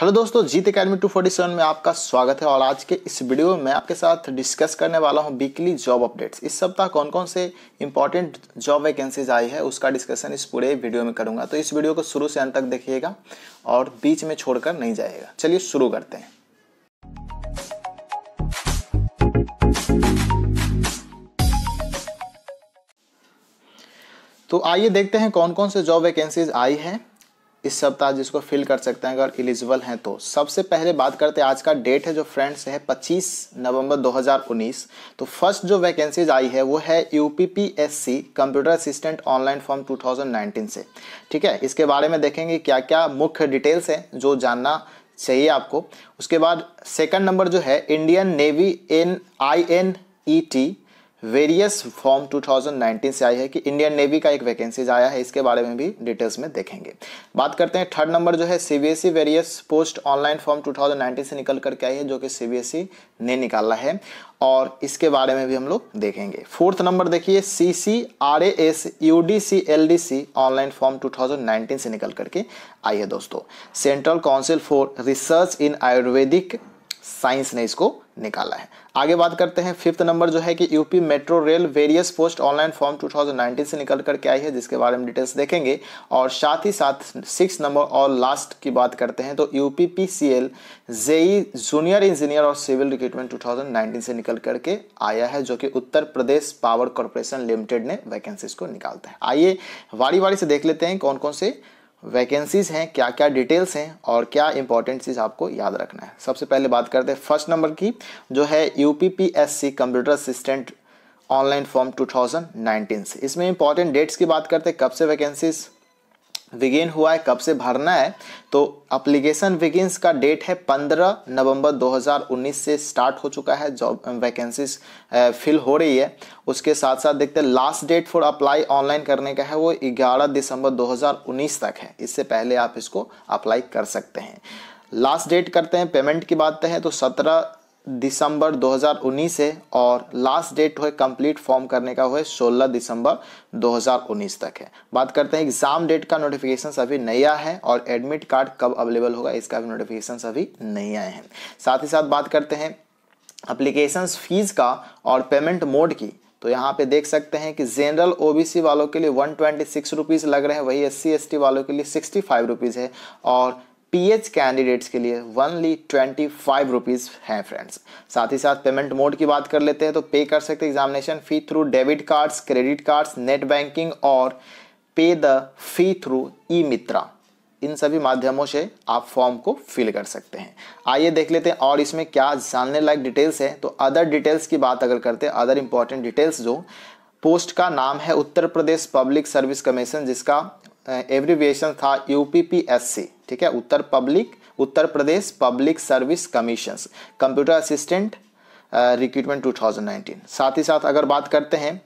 hello दोस्तों जीत academy seven में आपका स्वागत है और आज के इस वीडियो में आपके साथ डिस्कस करने वाला हूं वीकली जॉब अपडेट्स इस सप्ताह कौन कौन से इंपॉर्टेंट जॉब वैकेंसीज आई है उसका डिस्कशन इस पूरे वीडियो में करूंगा तो इस वीडियो को शुरू से अंत तक देखिएगा और बीच में छोड़कर नहीं जाएगा चलिए शुरू करते हैं तो आइए देखते हैं कौन कौन से जॉब वैकेंसीज आई हैं इस सप्ताह जिसको फिल कर सकते हैं अगर एलिजिबल हैं तो सबसे पहले बात करते हैं आज का डेट है जो फ्रेंड्स है 25 नवंबर 2019 तो फर्स्ट जो वैकेंसीज आई है वो है U computer assistant online form 2019 से ठीक है इसके बारे में देखेंगे क्या क्या मुख्य डिटेल्स हैं जो जानना चाहिए आपको उसके बाद सेकंड नंबर जो है Indian Navy N I N E T various form 2019 से आई है कि इंडियन नेवी का एक वैकेंसीज आया है इसके बारे में भी डिटेल्स में देखेंगे बात करते हैं थर्ड नंबर जो है CBSE various post online form 2019 से निकल कर के आई है जो कि सीबीएसई e ने निकाला है और इसके बारे में भी हम लोग देखेंगे फोर्थ नंबर देखिए C C R A S U D C L D C online form 2019 से निकल करके आई है दोस्तों central council for research in Ayurvedic science ने इसको निकाला है आगे बात करते हैं फिफ्थ नंबर जो है कि UP metro rail various post online form 2019 से निकल कर के आई है जिसके बारे में डिटेल्स देखेंगे और साथ ही साथ सिक्स नंबर और लास्ट की बात करते हैं तो UP P C L JE junior engineer और सिविल रिक्रूटमेंट 2019 से निकल कर के आया है जो कि Uttar Pradesh power corporation limited ने वैकेंसीज को निकालता है आइए वारी वारी से देख लेते हैं कौन कौन से वैकेंसीज़ हैं क्या क्या डिटेल्स हैं और क्या इंपॉर्टेंट चीज़ आपको याद रखना है सबसे पहले बात करते हैं फर्स्ट नंबर की जो है U computer assistant online form 2019 से इसमें इंपॉर्टेंट डेट्स की बात करते हैं कब से वैकेंसीज़ विगेन हुआ है कब से भरना है तो अप्लीकेशन विगिन्स का डेट है 15 नवंबर 2019 से स्टार्ट हो चुका है जॉब वैकेंसीज फिल हो रही है उसके साथ साथ देखते हैं last date for apply online करने का है वो 11 दिसंबर 2019 तक है इससे पहले आप इसको अप्लाई कर सकते हैं लास्ट डेट करते हैं पेमेंट की बात है तो सत्रह दिसंबर 2019 है और लास्ट डेट हुए कंप्लीट फॉर्म करने का हुए 16 दिसंबर 2019 तक है बात करते हैं एग्जाम डेट का नोटिफिकेशन अभी नया है और एडमिट कार्ड कब अवेलेबल होगा इसका भी नोटिफिकेशन अभी नहीं आए हैं साथ ही साथ बात करते हैं अप्लीकेशन फीस का और पेमेंट मोड की तो यहाँ पे देख सकते हैं कि जनरल ओबीसी वालों के लिए वन ट्वेंटी सिक्स रुपीज़ लग रहे हैं वही एस सी एस टी वालों के लिए सिक्सटी फाइव रुपीज़ है और पीएच कैंडिडेट्स के लिए वनली ट्वेंटी फाइव रुपीज़ हैं फ्रेंड्स साथ ही साथ पेमेंट मोड की बात कर लेते हैं तो पे कर सकते examination fee through debit cards credit cards net banking और पे द फी थ्रू ई मित्रा इन सभी माध्यमों से आप फॉर्म को फिल कर सकते हैं आइए देख लेते हैं और इसमें क्या जानने लायक डिटेल्स है तो अदर डिटेल्स की बात अगर करते हैं अदर इंपॉर्टेंट डिटेल्स जो पोस्ट का नाम है Uttar Pradesh public service commission जिसका एब्रिविएशन था यू ठीक है Uttar public Uttar Pradesh public service commission computer assistant recruitment 2019 साथ ही साथ अगर बात करते हैं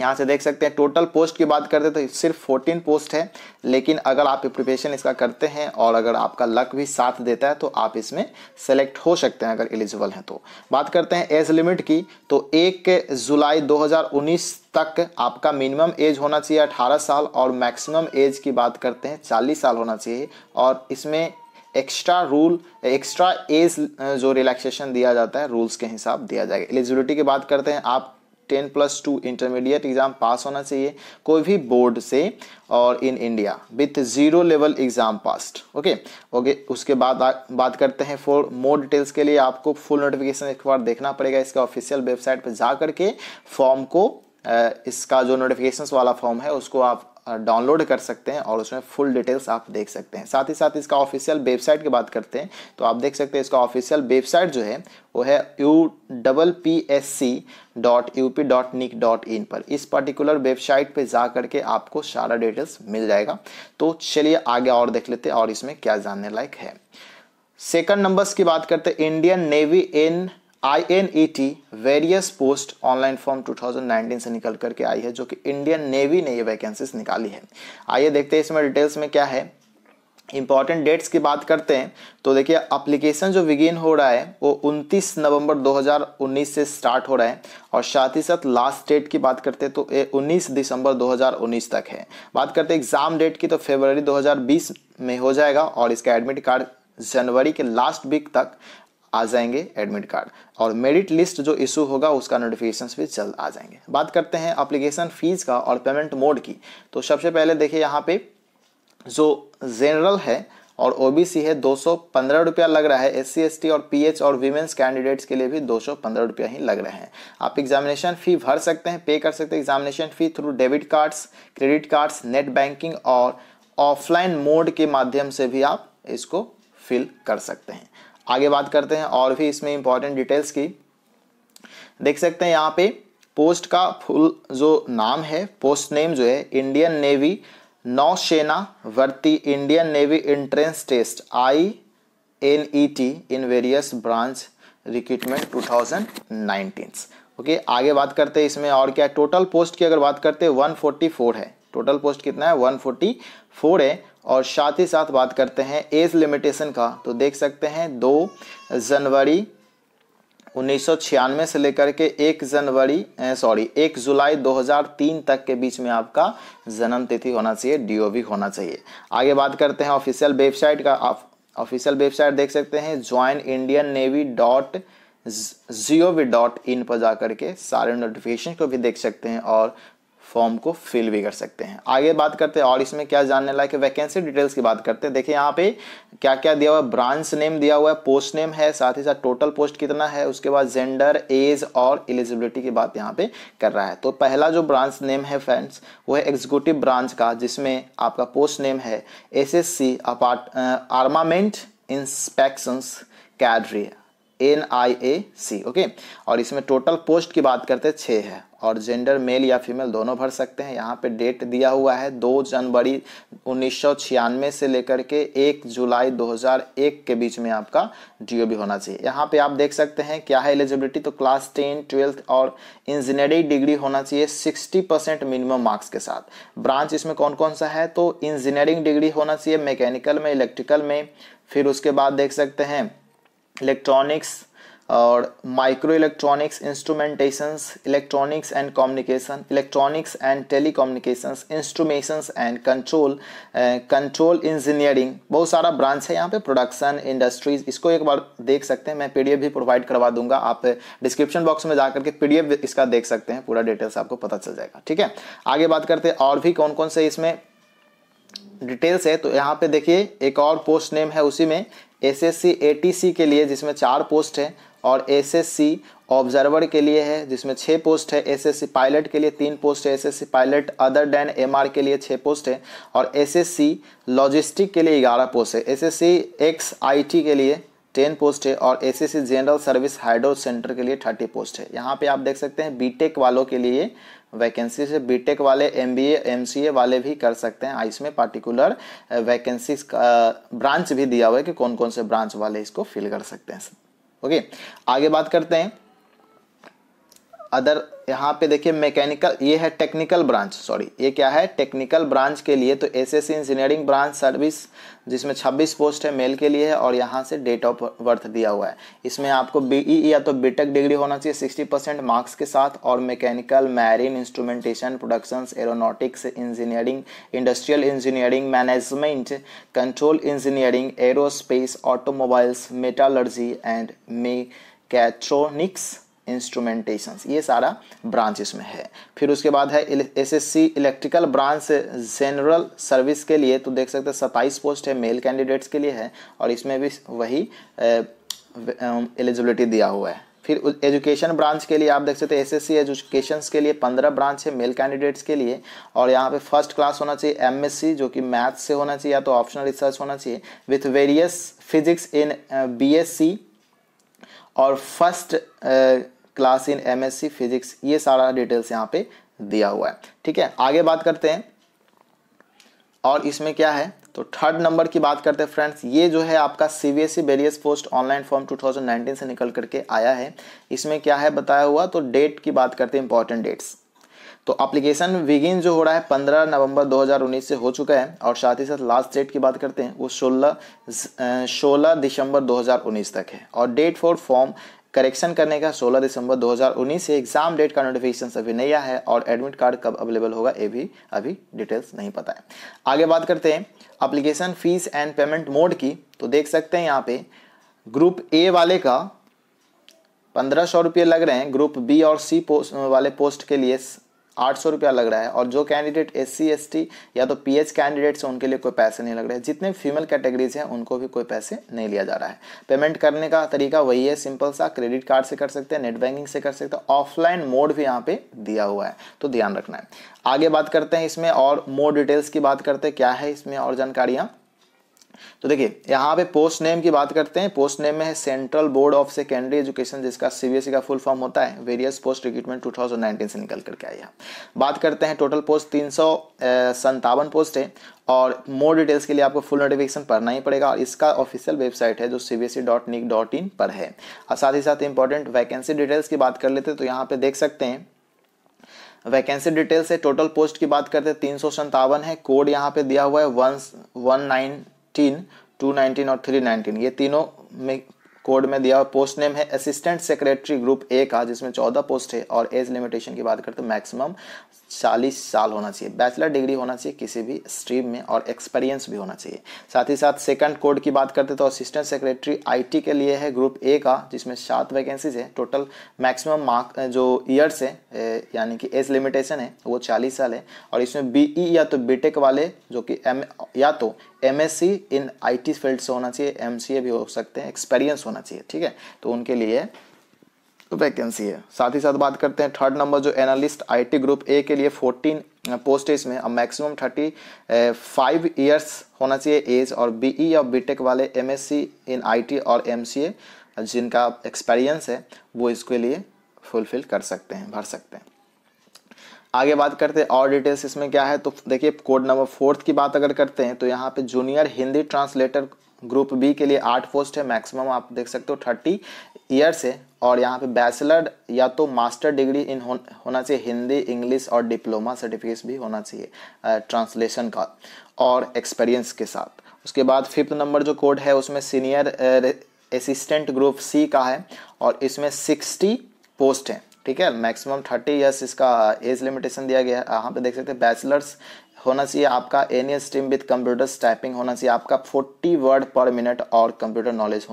यहाँ से देख सकते हैं टोटल पोस्ट की बात करते तो सिर्फ 14 पोस्ट है लेकिन अगर आप प्रिपरेशन इसका करते हैं और अगर आपका लक भी साथ देता है तो आप इसमें सेलेक्ट हो सकते हैं अगर एलिजिबल हैं तो बात करते हैं एज लिमिट की तो एक जुलाई 2019 तक आपका मिनिमम एज होना चाहिए 18 साल और मैक्सिमम एज की बात करते हैं चालीस साल होना चाहिए और इसमें एक्स्ट्रा रूल एक्स्ट्रा एज जो रिलैक्सेशन दिया जाता है रूल्स के हिसाब दिया जाएगा एलिजिबिलिटी की बात करते हैं आप ten plus two intermediate exam pass होना चाहिए कोई भी बोर्ड से और in India with zero level exam passed okay okay उसके बाद आ, बात करते हैं फॉर मोर डिटेल्स के लिए आपको फुल नोटिफिकेशन एक बार देखना पड़ेगा इसके ऑफिशियल वेबसाइट पर जा करके फॉर्म को इसका जो नोटिफिकेशंस वाला फॉर्म है उसको आप डाउनलोड कर सकते हैं और उसमें फुल डिटेल्स आप देख सकते हैं साथ ही साथ इसका ऑफिशियल वेबसाइट की बात करते हैं तो आप देख सकते हैं इसका ऑफिशियल वेबसाइट जो है वो है U double P S C dot U P dot Nick dot in पर इस पर्टिकुलर वेबसाइट पे जा करके आपको सारा डिटेल्स मिल जाएगा तो चलिए आगे और देख लेते हैं और इसमें क्या जानने लायक है सेकंड नंबर्स की बात करते हैं Indian Navy in I N A T various post online form 2019 से निकल करके आई है जो कि इंडियन नेवी ने ये वैकेंसीज निकाली है आइए देखते हैं इसमें डिटेल्स में क्या है इंपॉर्टेंट डेट्स की बात करते हैं तो देखिए अप्लीकेशन जो विगिन हो रहा है वो 29 नवंबर 2019 से स्टार्ट हो रहा है और साथ ही साथ लास्ट डेट की बात करते हैं तो ये 19 दिसंबर 2019 तक है बात करते हैं एग्ज़ाम डेट की तो फरवरी 2020 में हो जाएगा और इसका एडमिट कार्ड जनवरी के लास्ट वीक तक आ जाएंगे एडमिट कार्ड और मेरिट लिस्ट जो इशू होगा उसका नोटिफिकेशन भी जल्द आ जाएंगे बात करते हैं अप्लीकेशन फ़ीस का और पेमेंट मोड की तो सबसे पहले देखिए यहाँ पे जो जनरल है और ओबीसी है दो सौ रुपया लग रहा है एस सी और पीएच और वीमेंस कैंडिडेट्स के लिए भी दो सौ रुपया ही लग रहे हैं आप एग्जामिनेशन फ़ी भर सकते हैं पे कर सकते हैं examination fee through debit cards credit cards net banking और ऑफलाइन मोड के माध्यम से भी आप इसको फिल कर सकते हैं आगे बात करते हैं और भी इसमें इंपॉर्टेंट डिटेल्स की देख सकते हैं यहाँ पे पोस्ट का फुल जो नाम है पोस्ट नेम जो है इंडियन नेवी नौसेना वर्ती Indian Navy entrance test I N E T in various branch recruitment 2019 okay okay, आगे बात करते हैं इसमें और क्या टोटल पोस्ट की अगर बात करते हैं 144 है टोटल पोस्ट कितना है 144 है और साथ ही साथ बात करते हैं एज लिमिटेशन का तो देख सकते हैं दो जनवरी उन्नीस से लेकर के एक जनवरी सॉरी एक जुलाई 2003 तक के बीच में आपका जन्म तिथि होना चाहिए डीओवी होना चाहिए आगे बात करते हैं ऑफिशियल वेबसाइट का आप ऑफिशियल वेबसाइट देख सकते हैं join Indian Navy dot G O V dot in पर जाकर के सारे नोटिफिकेशन को भी देख सकते हैं और फॉर्म को फिल भी कर सकते हैं आगे बात करते हैं और इसमें क्या जानने लायक है वैकेंसी डिटेल्स की बात करते हैं देखिए यहाँ पे क्या क्या दिया हुआ है ब्रांच नेम दिया हुआ है पोस्ट नेम है साथ ही साथ टोटल पोस्ट कितना है उसके बाद जेंडर एज और एलिजिबिलिटी की बात यहाँ पे कर रहा है तो पहला जो ब्रांच नेम है फ्रेंड्स वो है एग्जीक्यूटिव ब्रांच का जिसमें आपका पोस्ट नेम है S S C apart armament inspections cadre N I A C okay और इसमें टोटल पोस्ट की बात करते हैं छः है और जेंडर मेल या फीमेल दोनों भर सकते हैं यहाँ पे डेट दिया हुआ है दो जनवरी उन्नीस से लेकर के एक जुलाई 2001 के बीच में आपका डी भी होना चाहिए यहाँ पे आप देख सकते हैं क्या है एलिजिबिलिटी तो क्लास टेन ट्वेल्थ और इंजीनियरिंग डिग्री होना चाहिए 60 परसेंट मिनिमम मार्क्स के साथ ब्रांच इसमें कौन कौन सा है तो इंजीनियरिंग डिग्री होना चाहिए मैकेनिकल में इलेक्ट्रिकल में फिर उसके बाद देख सकते हैं इलेक्ट्रॉनिक्स और micro electronics instrumentations electronics and communication electronics and telecommunications instrumentations and control control engineering बहुत सारा ब्रांच है यहाँ पे प्रोडक्शन इंडस्ट्रीज इसको एक बार देख सकते हैं मैं पीडीएफ भी प्रोवाइड करवा दूंगा आप डिस्क्रिप्शन बॉक्स में जा करके पी इसका देख सकते हैं पूरा डिटेल्स आपको पता चल जाएगा ठीक है आगे बात करते हैं और भी कौन कौन से इसमें डिटेल्स है तो यहाँ पे देखिए एक और पोस्ट नेम है उसी में एसएससी एटीसी के लिए जिसमें चार पोस्ट है और एसएससी ऑब्जर्वर के लिए है जिसमें छः पोस्ट है एसएससी पायलट के लिए तीन पोस्ट है SSC pilot other than MR के लिए छः पोस्ट है और एसएससी लॉजिस्टिक के लिए ग्यारह पोस्ट है एसएससी एक्स टी के लिए टेन पोस्ट है और SSC general service hydro center के लिए थर्टी पोस्ट है यहाँ पे आप देख सकते हैं बीटेक वालों के लिए वैकेंसी से बीटेक वाले एमबीए एमसीए वाले भी कर सकते हैं इसमें पार्टिकुलर वैकेंसी ब्रांच भी दिया हुआ है कि कौन कौन से ब्रांच वाले इसको फिल कर सकते हैं ओके आगे बात करते हैं अदर यहाँ पे देखिए मैकेनिकल ये है टेक्निकल ब्रांच सॉरी ये क्या है टेक्निकल ब्रांच के लिए तो एसएससी इंजीनियरिंग ब्रांच सर्विस जिसमें 26 पोस्ट है मेल के लिए है और यहाँ से डेट ऑफ बर्थ दिया हुआ है इसमें आपको बीई e e या तो बीटेक डिग्री होना चाहिए 60 परसेंट मार्क्स के साथ और mechanical marine instrumentation productions aeronautics engineering industrial engineering management control engineering aerospace automobiles metallurgy and mechatronics instrumentation ये सारा ब्रांच इसमें है फिर उसके बाद है SSC electrical branch general service के लिए तो देख सकते हैं सत्ताईस पोस्ट है मेल कैंडिडेट्स के लिए है और इसमें भी वही एलिजिबिलिटी दिया हुआ है फिर एजुकेशन ब्रांच के लिए आप देख सकते हैं एस एसएससी एजुकेशन के लिए पंद्रह ब्रांच है मेल कैंडिडेट्स के लिए और यहाँ पे फर्स्ट क्लास होना चाहिए एमएससी जो कि मैथ्स से होना चाहिए या तो ऑप्शनल रिसर्च होना चाहिए with various physics in BSc और first class in MSc physics ये सारा डिटेल्स यहाँ पे दिया हुआ है ठीक है आगे बात करते हैं और इसमें क्या है तो थर्ड नंबर की बात करते हैं फ्रेंड्स ये जो है आपका C B S E various post online form 2019 से निकल करके आया है इसमें क्या है बताया हुआ तो डेट की बात करते हैं इंपॉर्टेंट डेट्स तो अप्लीकेशन विगिन जो हो रहा है 15 नवंबर 2019 से हो चुका है और साथ ही साथ लास्ट डेट की बात करते हैं वो 16 16 दिसंबर 2019 तक है और डेट फॉर फॉर्म करेक्शन करने का 16 दिसंबर 2019 से एग्जाम डेट का नोटिफिकेशन अभी नहीं आया है और एडमिट कार्ड कब अवेलेबल होगा ये भी अभी डिटेल्स नहीं पता है आगे बात करते हैं application fees and payment mode की तो देख सकते हैं यहाँ पे ग्रुप ए वाले का पंद्रह सौ रुपये लग रहे हैं ग्रुप बी और सी पोस्ट वाले पोस्ट के लिए आठ सौ रुपया लग रहा है और जो कैंडिडेट एस सी या तो पी एच कैंडिडेट्स हैं उनके लिए कोई पैसे नहीं लग रहे हैं जितने फीमेल कैटेगरीज हैं उनको भी कोई पैसे नहीं लिया जा रहा है पेमेंट करने का तरीका वही है सिंपल सा क्रेडिट कार्ड से कर सकते हैं नेट बैंकिंग से कर सकते हैं ऑफलाइन मोड भी यहाँ पे दिया हुआ है तो ध्यान रखना है आगे बात करते हैं इसमें और मोर डिटेल्स की बात करते हैं क्या है इसमें और जानकारियाँ तो देखिए यहाँ पे पोस्ट नेम की बात करते हैं पोस्ट नेम में है central board of secondary education जिसका सीबीएसई e का फुल फॉर्म होता है वेरियस पोस्ट रिक्रूटमेंट 2019 से निकल करके आई है बात करते हैं टोटल पोस्ट तीन पोस्ट है और मोर डिटेल्स के लिए आपको फुल नोटिफिकेशन पढ़ना ही पड़ेगा और इसका ऑफिशियल वेबसाइट है जो C B S E dot Nick dot in पर है और साथ ही साथ इंपॉर्टेंट वैकेंसी डिटेल्स की बात कर लेते हैं तो यहाँ पे देख सकते हैं वैकेंसी डिटेल्स है टोटल पोस्ट की बात करते हैं तीन सौ संतावन है कोड यहाँ पे दिया हुआ है one one nine sixteen two nineteen और थ्री नाइनटीन ये तीनों में कोड में दिया पोस्ट नेम है असिस्टेंट सेक्रेटरी ग्रुप ए का जिसमें चौदह पोस्ट है और एज लिमिटेशन की बात करते हैं मैक्सिमम चालीस साल होना चाहिए बैचलर डिग्री होना चाहिए किसी भी स्ट्रीम में और एक्सपीरियंस भी होना चाहिए साथ ही साथ सेकंड कोड की बात करते तो असिस्टेंट सेक्रेटरी आईटी के लिए है ग्रुप ए का जिसमें सात वैकेंसीज है टोटल मैक्सिमम मार्क जो ईयर्स है यानी कि एज लिमिटेशन है वो चालीस साल है और इसमें बी e या तो बी वाले जो कि एम या तो एम इन आई फील्ड से होना चाहिए एम भी हो सकते हैं एक्सपीरियंस होना चाहिए ठीक है तो उनके लिए वैकेंसी तो है साथ ही साथ बात करते हैं थर्ड नंबर जो एनालिस्ट आईटी ग्रुप ए के लिए 14 पोस्ट है इसमें अब मैक्सिमम 35 फाइव ईयर्स होना चाहिए एज और बीई e या बीटेक वाले एमएससी इन आईटी और एमसीए जिनका एक्सपीरियंस है वो इसके लिए फुलफिल कर सकते हैं भर सकते हैं आगे बात करते हैं और डिटेल्स इसमें क्या है तो देखिए कोड नंबर फोर्थ की बात अगर करते हैं तो यहाँ पे junior Hindi translator group B के लिए आठ पोस्ट है मैक्सिमम आप देख सकते हो थर्टी ईयर्स है और यहाँ पे बैचलर या तो मास्टर डिग्री इन हो, होना चाहिए हिंदी इंग्लिश और डिप्लोमा सर्टिफिकेट्स भी होना चाहिए ट्रांसलेशन का और एक्सपीरियंस के साथ उसके बाद फिफ्थ नंबर जो कोड है उसमें सीनियर असिस्टेंट ग्रुप सी का है और इसमें सिक्सटी पोस्ट हैं ठीक है मैक्सिमम थर्टी ईयर्स इसका एज लिमिटेशन दिया गया है यहाँ पे देख सकते हैं बैचलर्स होना चाहिए आपका any stream with computer typing होना चाहिए आपका फोर्टी वर्ड पर मिनट और कंप्यूटर नॉलेज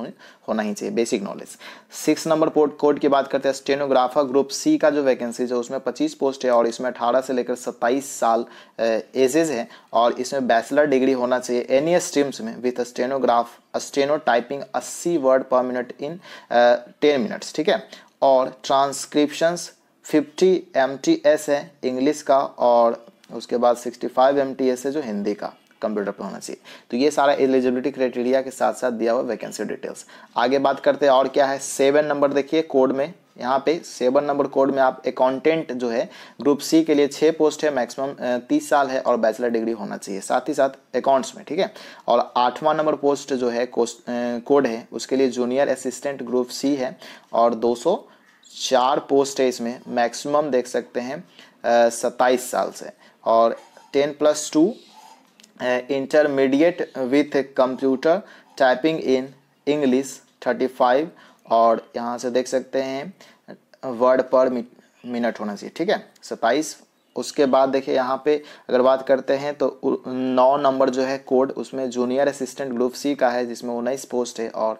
होना ही चाहिए basic knowledge six number post code की बात करते हैं स्टेनोग्राफर ग्रुप सी का जो वैकेंसीज है उसमें पच्चीस पोस्ट है और इसमें अठारह से लेकर सत्ताईस साल एजेज है और इसमें बैचलर डिग्री होना चाहिए एनी स्ट्रीम्स में विथ स्टेनोग्राफ स्टेनो टाइपिंग अस्सी word per minute in ten minutes ठीक है और ट्रांसक्रिप्शंस 50 एम है इंग्लिश का और उसके बाद 65 फाइव है जो हिंदी का कंप्यूटर पे होना चाहिए तो ये सारा एलिजिबिलिटी क्राइटेरिया के साथ साथ दिया हुआ वैकेंसी डिटेल्स आगे बात करते हैं और क्या है सेवन नंबर देखिए कोड में यहाँ पे सेवन नंबर कोड में आप अकाउंटेंट जो है ग्रुप सी के लिए छः पोस्ट है मैक्सिमम तीस साल है और बैचलर डिग्री होना चाहिए साथ ही साथ अकाउंट्स में ठीक है और आठवां नंबर पोस्ट जो है कोड है उसके लिए जूनियर असिस्टेंट ग्रुप सी है और दो सौ चार पोस्ट है इसमें मैक्सिमम देख सकते हैं सत्ताईस साल से और ten plus two intermediate with computer typing in English thirty five और यहाँ से देख सकते हैं वर्ड पर मिनट होना चाहिए ठीक है सत्ताईस उसके बाद देखिए यहाँ पे अगर बात करते हैं तो नौ नंबर जो है कोड उसमें जूनियर असिस्टेंट ग्रुप सी का है जिसमें उन्नीस पोस्ट है और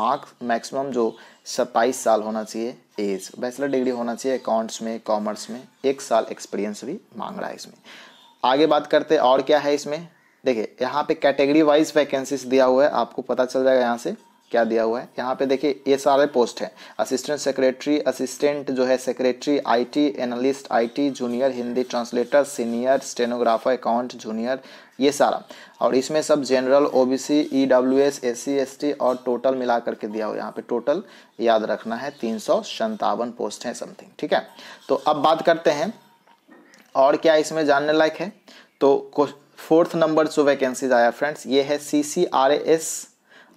मार्क्स मैक्सिमम जो सत्ताईस साल होना चाहिए एज बैचलर डिग्री होना चाहिए अकाउंट्स में कॉमर्स में एक साल एक्सपीरियंस भी मांग रहा है इसमें आगे बात करते हैं और क्या है इसमें देखिए यहाँ पे कैटेगरी वाइज वैकेंसीज दिया हुआ है आपको पता चल जाएगा यहाँ से क्या दिया हुआ है यहाँ पे देखिए ये सारे पोस्ट हैं असिस्टेंट सेक्रेटरी असिस्टेंट जो है secretary IT analyst IT junior Hindi translator senior stenographer account junior ये सारा और इसमें सब general OBC EWS SC T और टोटल मिला करके दिया हो यहाँ पे टोटल याद रखना है तीन सौ संतावन पोस्ट हैं समथिंग ठीक है तो अब बात करते हैं और क्या इसमें जानने लायक है तो फोर्थ नंबर जो वैकेंसीज आया फ्रेंड्स ये है C C R S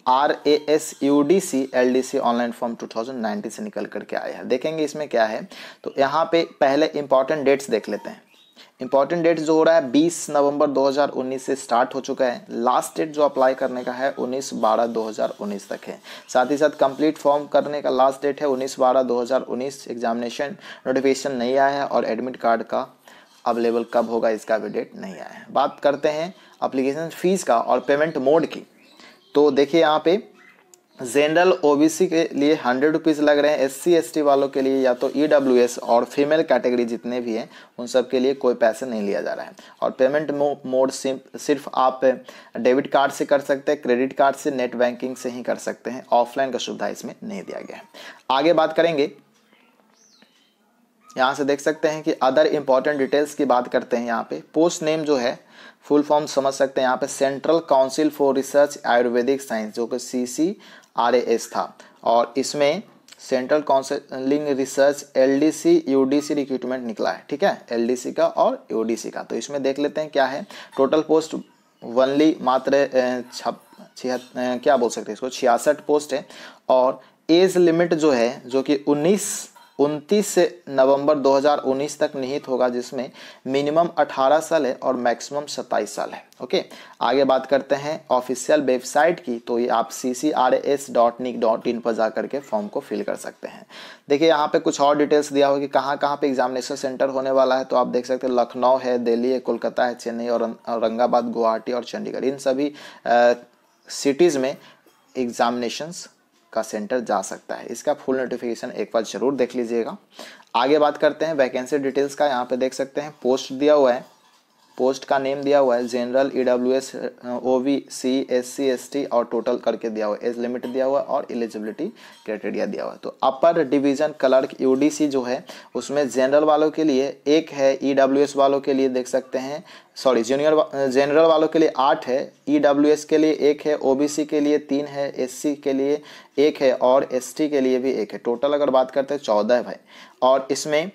R A S U D C L D C online form 2019 से निकल करके आया है देखेंगे इसमें क्या है तो यहाँ पे पहले इंपॉर्टेंट डेट्स देख लेते हैं इंपॉर्टेंट डेट जो हो रहा है 20 नवंबर 2019 से स्टार्ट हो चुका है लास्ट डेट जो अप्लाई करने का है 19 बारह 2019 तक है साथ ही साथ कंप्लीट फॉर्म करने का लास्ट डेट है 19 बारह 2019 एग्जामिनेशन नोटिफिकेशन नहीं आया है और एडमिट कार्ड का अवेलेबल कब होगा इसका भी डेट नहीं आया है बात करते हैं अप्लीकेशन फ़ीस का और पेमेंट मोड की तो देखिए यहाँ पे जनरल ओबीसी के लिए हंड्रेड रुपीज़ लग रहे हैं एस सी एस टी वालों के लिए या तो ई e और फीमेल कैटेगरी जितने भी हैं उन सब के लिए कोई पैसे नहीं लिया जा रहा है और पेमेंट मोड सिर्फ आप डेबिट कार्ड से कर सकते हैं क्रेडिट कार्ड से नेट बैंकिंग से ही कर सकते हैं ऑफलाइन का सुविधा इसमें नहीं दिया गया है आगे बात करेंगे यहाँ से देख सकते हैं कि अदर इम्पॉर्टेंट डिटेल्स की बात करते हैं यहाँ पे पोस्ट नेम जो है फुल फॉर्म समझ सकते हैं यहाँ पे central council for research Ayurvedic science जो कि सी सी आर था और इसमें central counselling research LDC UDC recruitment निकला है ठीक है एलडीसी का और यूडीसी का तो इसमें देख लेते हैं क्या है टोटल पोस्ट वनली मात्र छप छिहत क्या बोल सकते हैं इसको छियासठ पोस्ट है और एज लिमिट जो है जो कि उन्नीस उनतीस से नवंबर 2019 तक निहित होगा जिसमें मिनिमम 18 साल है और मैक्सिमम 27 साल है ओके आगे बात करते हैं ऑफिशियल वेबसाइट की तो ये आप C C R S dot Nick dot in पर जा करके फॉर्म को फिल कर सकते हैं देखिए यहाँ पे कुछ और डिटेल्स दिया हो कि कहाँ कहाँ पे एग्जामिनेशन सेंटर होने वाला है तो आप देख सकते हैं लखनऊ है दिल्ली है कोलकाता है चेन्नई और औरंगाबाद गुवाहाटी और चंडीगढ़ इन सभी सिटीज़ में एग्जामिनेशंस का सेंटर जा सकता है इसका फुल नोटिफिकेशन एक बार जरूर देख लीजिएगा आगे बात करते हैं वैकेंसी डिटेल्स का यहाँ पे देख सकते हैं पोस्ट दिया हुआ है पोस्ट का नेम दिया हुआ है general E W S O V C S C S T और टोटल करके दिया हुआ है एज लिमिट दिया हुआ है और एलिजिबिलिटी क्राइटेरिया दिया हुआ है तो upper division clerk U D C जो है उसमें जनरल वालों के लिए एक है ई डब्ल्यू एस वालों के लिए देख सकते हैं सॉरी जूनियर जनरल वालों के लिए आठ है ई डब्ल्यू एस के लिए एक है ओ बी सी के लिए तीन है एस सी के लिए एक है और एस टी के लिए भी एक है टोटल अगर बात करते हैं चौदह है भाई और इसमें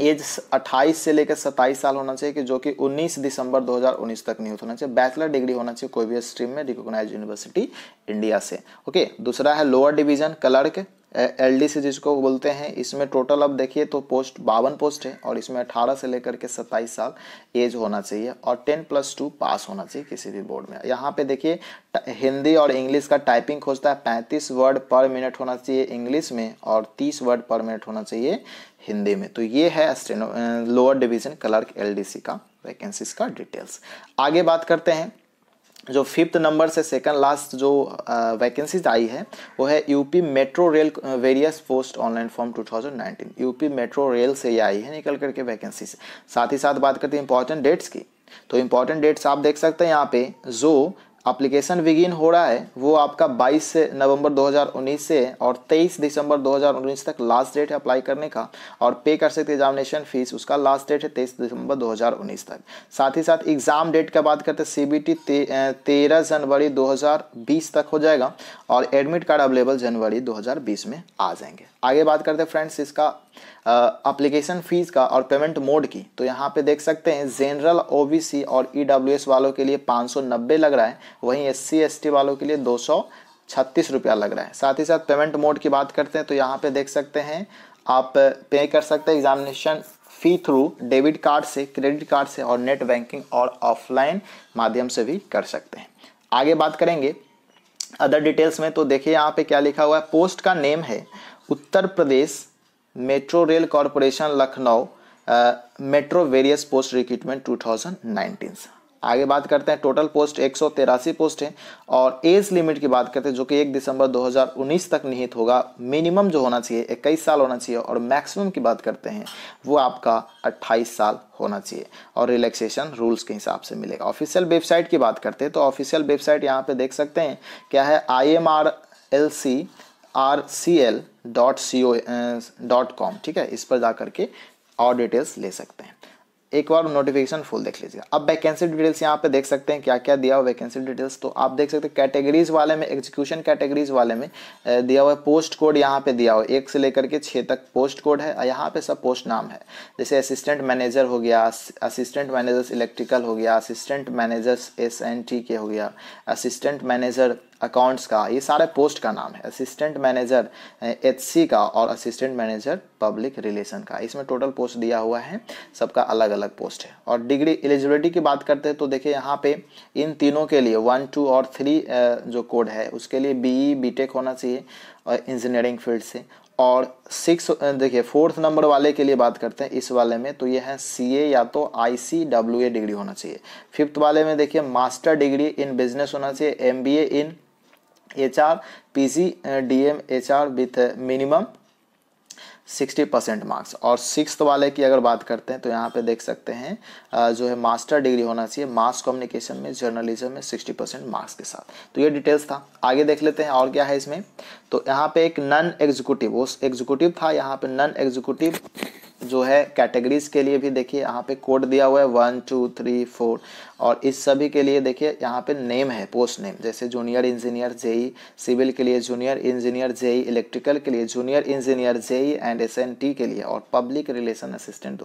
एज 28 से लेकर 27 साल होना चाहिए कि जो कि 19 दिसंबर 2019 तक नियुक्त होना चाहिए बैचलर डिग्री होना चाहिए कोई भी स्ट्रीम में रिकॉग्नाइज यूनिवर्सिटी इंडिया से ओके दूसरा है lower division clerk L D C जिसको बोलते हैं इसमें टोटल अब देखिए तो पोस्ट बावन पोस्ट है और इसमें अठारह से लेकर के सत्ताईस साल एज होना चाहिए और टेन प्लस टू पास होना चाहिए किसी भी बोर्ड में यहाँ पे देखिए हिंदी और इंग्लिश का टाइपिंग खोजता है पैंतीस वर्ड पर मिनट होना चाहिए इंग्लिश में और तीस वर्ड पर मिनट होना चाहिए हिंदी में तो ये है लोअर डिविजन क्लर्क एल का वैकेंसीज का डिटेल्स आगे बात करते हैं जो फिफ्थ नंबर से सेकंड लास्ट जो वैकेंसीज uh, आई है वो है UP metro rail various post online form 2019 UP metro rail से ये आई है निकल करके वैकेंसी साथ ही साथ बात करते हैं इंपॉर्टेंट डेट्स की तो इंपॉर्टेंट डेट्स आप देख सकते हैं यहाँ पे जो अप्लीकेशन विगिन हो रहा है वो आपका 22 से नवंबर 2019 से और 23 दिसंबर 2019 तक लास्ट डेट है अप्लाई करने का और पे कर सकते एग्जामिनेशन फीस उसका लास्ट डेट है 23 दिसंबर 2019 तक साथ ही साथ एग्ज़ाम डेट का बात करते सी बी टी तेरह जनवरी 2020 तक हो जाएगा और एडमिट कार्ड अवेलेबल जनवरी 2020 में आ जाएंगे आगे बात करते हैं फ्रेंड्स इसका अप्लीकेशन फ़ीस का और पेमेंट मोड की तो यहाँ पे देख सकते हैं जनरल ओबीसी और ईडब्ल्यूएस e वालों के लिए 590 लग रहा है वहीं एससी एसटी वालों के लिए दो छत्तीस रुपया लग रहा है साथ ही साथ पेमेंट मोड की बात करते हैं तो यहाँ पे देख सकते हैं आप पे कर सकते हैं examination fee through debit card से क्रेडिट कार्ड से और नेट बैंकिंग और ऑफलाइन माध्यम से भी कर सकते हैं आगे बात करेंगे अदर डिटेल्स में तो देखिए यहाँ पे क्या लिखा हुआ है पोस्ट का नेम है Uttar Pradesh metro rail corporation Lucknow metro various post recruitment 2019 आगे बात करते हैं टोटल पोस्ट एक पोस्ट हैं और एज लिमिट की बात करते हैं जो कि एक दिसंबर 2019 तक निहित होगा मिनिमम जो होना चाहिए इक्कीस साल होना चाहिए और मैक्सिमम की बात करते हैं वो आपका 28 साल होना चाहिए और रिलैक्सेशन रूल्स के हिसाब से मिलेगा ऑफिशियल वेबसाइट की बात करते हैं तो ऑफिशियल वेबसाइट यहाँ पे देख सकते हैं क्या है I M R L C R C L dot C O dot com ठीक है इस पर जा करके और डिटेल्स ले सकते हैं एक बार नोटिफिकेशन फुल देख लीजिएगा अब वैकेंसी डिटेल्स यहाँ पे देख सकते हैं क्या क्या दिया हुआ वैकेंसी डिटेल्स तो आप देख सकते हैं कैटेगरीज वाले में एग्जीक्यूशन कैटेगरीज वाले में दिया हुआ पोस्ट कोड यहाँ पे दिया हुआ एक से लेकर के छः तक पोस्ट कोड है और यहाँ पे सब पोस्ट नाम है जैसे असिस्टेंट मैनेजर हो गया असिस्टेंट मैनेजर्स इलेक्ट्रिकल हो गया assistant managers S N T के हो गया असिस्टेंट मैनेजर अकाउंट्स का ये सारे पोस्ट का नाम है असिस्टेंट मैनेजर एच का और असिस्टेंट मैनेजर पब्लिक रिलेशन का इसमें टोटल पोस्ट दिया हुआ है सबका अलग अलग पोस्ट है और डिग्री एलिजिबिलिटी की बात करते हैं तो देखिए यहाँ पे इन तीनों के लिए वन टू और थ्री जो कोड है उसके लिए बी टेक e, होना चाहिए और इंजीनियरिंग फील्ड से और सिक्स देखिए फोर्थ नंबर वाले के लिए बात करते हैं इस वाले में तो ये है सी ए या तो आई सी डब्ल्यू ए डिग्री होना चाहिए फिफ्थ वाले में देखिए मास्टर डिग्री इन बिजनेस होना चाहिए M B A in H R P C D M H R with minimum sixty percent marks और सिक्स वाले की अगर बात करते हैं तो यहाँ पे देख सकते हैं uh, जो है मास्टर डिग्री होना चाहिए मास कम्युनिकेशन में जर्नलिज्म में सिक्सटी परसेंट मार्क्स के साथ तो ये डिटेल्स था आगे देख लेते हैं और क्या है इसमें तो यहाँ पे एक नन एग्जीक्यूटिव वो एग्जीक्यूटिव था यहाँ पे नन एग्जीक्यूटिव जो है कैटेगरीज के लिए भी देखिए यहाँ पे कोड दिया हुआ है वन टू थ्री फोर और इस सभी के लिए देखिए यहाँ पे नेम है पोस्ट नेम जैसे जूनियर इंजीनियर जेई सिविल के लिए जूनियर इंजीनियर जेई इलेक्ट्रिकल के लिए junior engineer JE and S के लिए और पब्लिक रिलेशन असिस्टेंट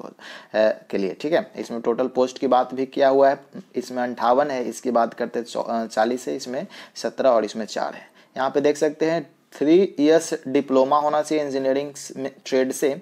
के लिए ठीक है इसमें टोटल पोस्ट की बात भी किया हुआ है इसमें अंठावन है इसकी बात करते चालीस है इसमें सत्रह और इसमें चार है यहाँ पे देख सकते हैं थ्री इयर्स डिप्लोमा होना चाहिए इंजीनियरिंग ट्रेड से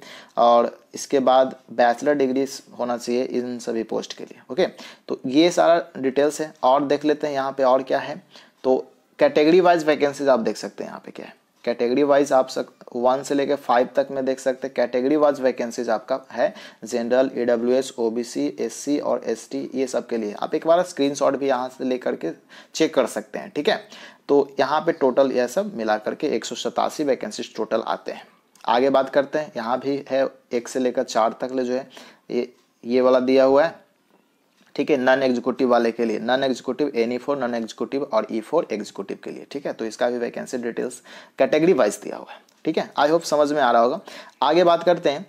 और इसके बाद बैचलर डिग्री होना चाहिए इन सभी पोस्ट के लिए ओके तो ये सारा डिटेल्स है और देख लेते हैं यहाँ पे और क्या है तो कैटेगरी वाइज वैकेंसीज आप देख सकते हैं यहाँ पे क्या है कैटेगरी वाइज आप सक वन से लेकर फाइव तक में देख सकते हैं कैटेगरी वाइज वैकेंसीज आपका है general E W S O B C S C और एस टी ये सब के लिए आप एक बार स्क्रीनशॉट भी यहाँ से लेकर के चेक कर सकते हैं ठीक है तो यहाँ पे टोटल यह सब मिला करके एक वैकेंसीज टोटल आते हैं आगे बात करते हैं यहाँ भी है एक से लेकर चार तक ले जो है ये ये वाला दिया हुआ है ठीक है नॉन एग्जीक्यूटिव वाले के लिए non executive N E four non executive और ई फोर एग्जीक्यूटिव के लिए ठीक है तो इसका भी वैकेंसी डिटेल्स कैटेगरी वाइज दिया हुआ है ठीक है आई होप समझ में आ रहा होगा आगे बात करते हैं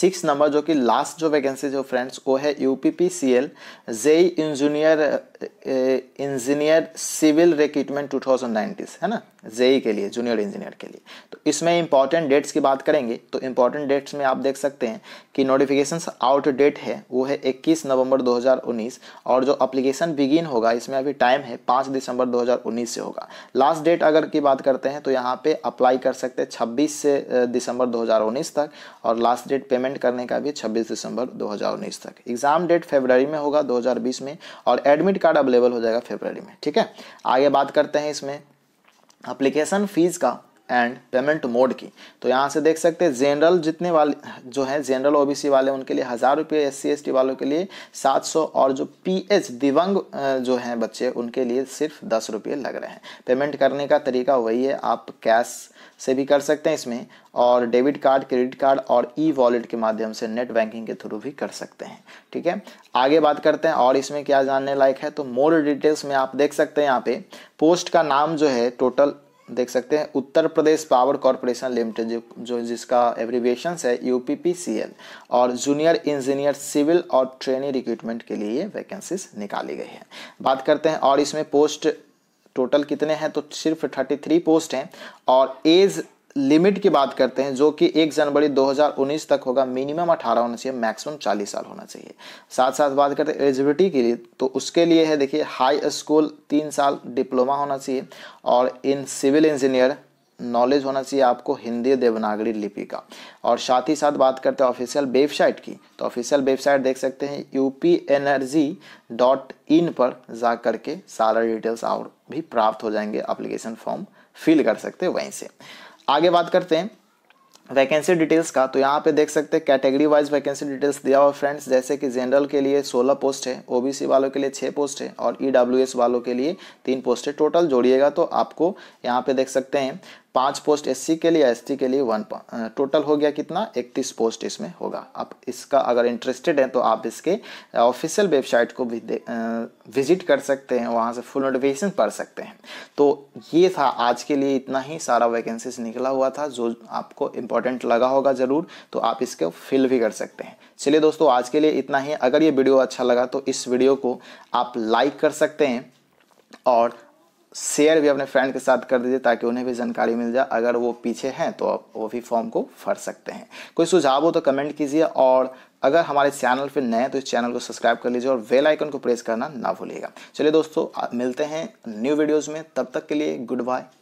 सिक्स नंबर जो कि लास्ट जो वैकेंसी जो फ्रेंड्स वो है U P P C L JE engineer engineer civil recruitment 2019 है ना जेई e के लिए जूनियर इंजीनियर के लिए तो इसमें इंपॉर्टेंट डेट्स की बात करेंगे तो इंपॉर्टेंट डेट्स में आप देख सकते हैं कि नोटिफिकेशन आउट डेट है वो है 21 नवंबर 2019 और जो अप्लीकेशन बिगिन होगा इसमें अभी टाइम है 5 दिसंबर 2019 से होगा लास्ट डेट अगर की बात करते हैं तो यहाँ पे अप्लाई कर सकते हैं छब्बीस से दिसंबर दो तक और लास्ट डेट पेमेंट करने का भी छब्बीस दिसंबर दो तक एग्जाम डेट फेबर में होगा दो में और एडमिट कार्ड डाटा अवेलेबल हो जाएगा फेबररी में ठीक है आगे बात करते हैं इसमें अप्लीकेशन फ़ीस का एंड पेमेंट मोड की तो यहाँ से देख सकते हैं जनरल जितने वाले जो है जनरल ओबीसी वाले उनके लिए हज़ार रुपये एस सी वालों के लिए सात सौ और जो पीएच दिवंग जो हैं बच्चे उनके लिए सिर्फ दस रुपये लग रहे हैं पेमेंट करने का तरीका वही है आप कैश से भी कर सकते हैं इसमें और डेबिट कार्ड क्रेडिट कार्ड और ई वॉलेट के माध्यम से नेट बैंकिंग के थ्रू भी कर सकते हैं ठीक है आगे बात करते हैं और इसमें क्या जानने लायक है तो मोर डिटेल्स में आप देख सकते हैं यहाँ पे पोस्ट का नाम जो है टोटल देख सकते हैं Uttar Pradesh power corporation limited जो जो जिसका एब्रीविएशन है यू और जूनियर इंजीनियर सिविल और ट्रेनिंग रिक्रूटमेंट के लिए ये वैकेंसीज निकाली गई है बात करते हैं और इसमें पोस्ट टोटल कितने हैं तो सिर्फ 33 पोस्ट हैं और एज लिमिट की बात करते हैं जो कि 1 जनवरी 2019 तक होगा मिनिमम 18 होना चाहिए मैक्सिमम 40 साल होना चाहिए साथ साथ बात करते हैं एलिजिबिलिटी के लिए तो उसके लिए है देखिए हाई स्कूल तीन साल डिप्लोमा होना चाहिए और इन सिविल इंजीनियर नॉलेज होना चाहिए आपको हिंदी देवनागरी लिपि का और साथ ही साथ बात करते हैं ऑफिशियल वेबसाइट की तो ऑफिशियल वेबसाइट देख सकते हैं यूपी डॉट इन पर जा करके सारा डिटेल्स और भी प्राप्त हो जाएंगे अप्लीकेशन फॉर्म फिल कर सकते हैं वहीं से आगे बात करते हैं वैकेंसी डिटेल्स का तो यहाँ पे देख सकते हैं कैटेगरी वाइज वैकेंसी डिटेल्स दिया हुआ फ्रेंड्स जैसे कि जनरल के लिए 16 पोस्ट है ओबीसी वालों के लिए 6 पोस्ट है और ईडब्ल्यूएस e वालों के लिए तीन पोस्ट है टोटल जोड़िएगा तो आपको यहाँ पे देख सकते हैं पांच पोस्ट एससी के लिए एसटी के लिए वन टोटल हो गया कितना इकतीस पोस्ट इसमें होगा आप इसका अगर इंटरेस्टेड हैं तो आप इसके ऑफिशियल वेबसाइट को भी विजिट कर सकते हैं वहां से फुल नोटिफिकेशन पढ़ सकते हैं तो ये था आज के लिए इतना ही सारा वैकेंसीज निकला हुआ था जो आपको इम्पोर्टेंट लगा होगा ज़रूर तो आप इसको फिल भी कर सकते हैं चलिए दोस्तों आज के लिए इतना ही अगर ये वीडियो अच्छा लगा तो इस वीडियो को आप लाइक कर सकते हैं और शेयर भी अपने फ्रेंड के साथ कर दीजिए ताकि उन्हें भी जानकारी मिल जाए अगर वो पीछे हैं तो आप वो भी फॉर्म को भर सकते हैं कोई सुझाव हो तो कमेंट कीजिए और अगर हमारे चैनल पर नए हैं तो इस चैनल को सब्सक्राइब कर लीजिए और वेल आइकन को प्रेस करना ना भूलिएगा चलिए दोस्तों मिलते हैं न्यू वीडियोज़ में तब तक के लिए गुड बाय